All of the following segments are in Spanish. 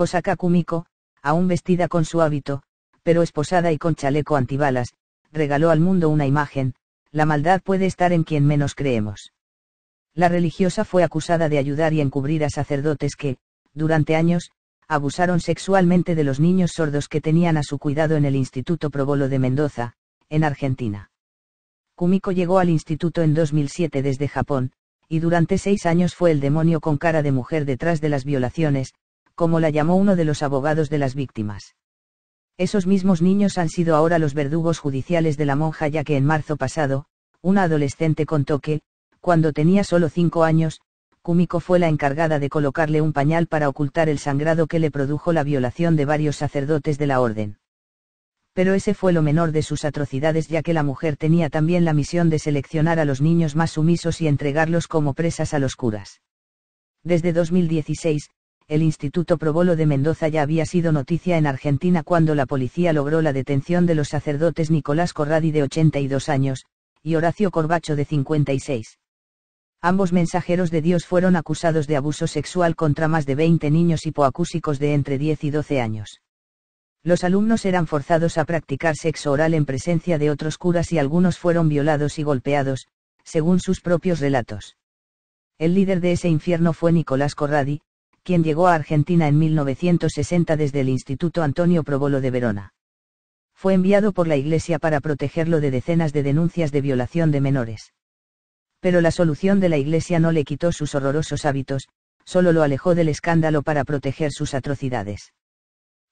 Kosaka Kumiko, aún vestida con su hábito, pero esposada y con chaleco antibalas, regaló al mundo una imagen, la maldad puede estar en quien menos creemos. La religiosa fue acusada de ayudar y encubrir a sacerdotes que, durante años, abusaron sexualmente de los niños sordos que tenían a su cuidado en el Instituto Probolo de Mendoza, en Argentina. Kumiko llegó al instituto en 2007 desde Japón, y durante seis años fue el demonio con cara de mujer detrás de las violaciones, como la llamó uno de los abogados de las víctimas. Esos mismos niños han sido ahora los verdugos judiciales de la monja ya que en marzo pasado, una adolescente contó que, cuando tenía solo cinco años, Kumiko fue la encargada de colocarle un pañal para ocultar el sangrado que le produjo la violación de varios sacerdotes de la orden. Pero ese fue lo menor de sus atrocidades ya que la mujer tenía también la misión de seleccionar a los niños más sumisos y entregarlos como presas a los curas. Desde 2016, el Instituto Probolo de Mendoza ya había sido noticia en Argentina cuando la policía logró la detención de los sacerdotes Nicolás Corradi de 82 años, y Horacio Corbacho de 56. Ambos mensajeros de Dios fueron acusados de abuso sexual contra más de 20 niños hipoacúsicos de entre 10 y 12 años. Los alumnos eran forzados a practicar sexo oral en presencia de otros curas y algunos fueron violados y golpeados, según sus propios relatos. El líder de ese infierno fue Nicolás Corradi, quien llegó a Argentina en 1960 desde el Instituto Antonio Provolo de Verona. Fue enviado por la Iglesia para protegerlo de decenas de denuncias de violación de menores. Pero la solución de la Iglesia no le quitó sus horrorosos hábitos, solo lo alejó del escándalo para proteger sus atrocidades.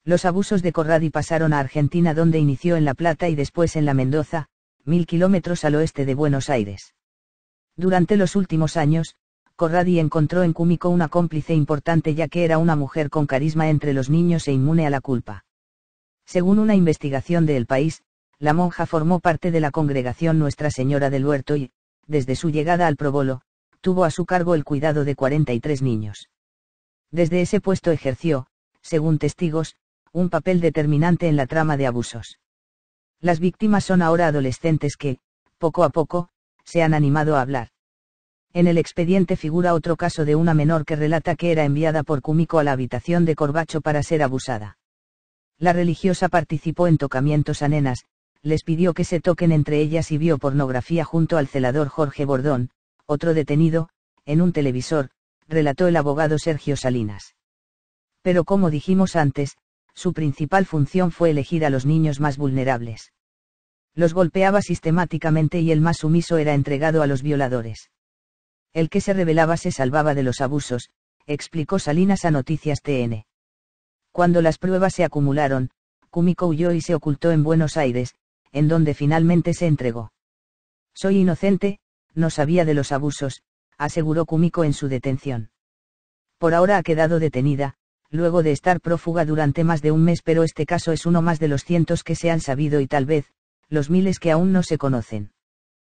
Los abusos de Corradi pasaron a Argentina donde inició en La Plata y después en La Mendoza, mil kilómetros al oeste de Buenos Aires. Durante los últimos años, Corradi encontró en Cúmico una cómplice importante ya que era una mujer con carisma entre los niños e inmune a la culpa. Según una investigación de El País, la monja formó parte de la congregación Nuestra Señora del Huerto y, desde su llegada al Probolo, tuvo a su cargo el cuidado de 43 niños. Desde ese puesto ejerció, según testigos, un papel determinante en la trama de abusos. Las víctimas son ahora adolescentes que, poco a poco, se han animado a hablar. En el expediente figura otro caso de una menor que relata que era enviada por Kumiko a la habitación de Corbacho para ser abusada. La religiosa participó en tocamientos a nenas, les pidió que se toquen entre ellas y vio pornografía junto al celador Jorge Bordón, otro detenido, en un televisor, relató el abogado Sergio Salinas. Pero como dijimos antes, su principal función fue elegir a los niños más vulnerables. Los golpeaba sistemáticamente y el más sumiso era entregado a los violadores. El que se revelaba se salvaba de los abusos, explicó Salinas a Noticias TN. Cuando las pruebas se acumularon, Kumiko huyó y se ocultó en Buenos Aires, en donde finalmente se entregó. Soy inocente, no sabía de los abusos, aseguró Kumiko en su detención. Por ahora ha quedado detenida, luego de estar prófuga durante más de un mes, pero este caso es uno más de los cientos que se han sabido y tal vez, los miles que aún no se conocen.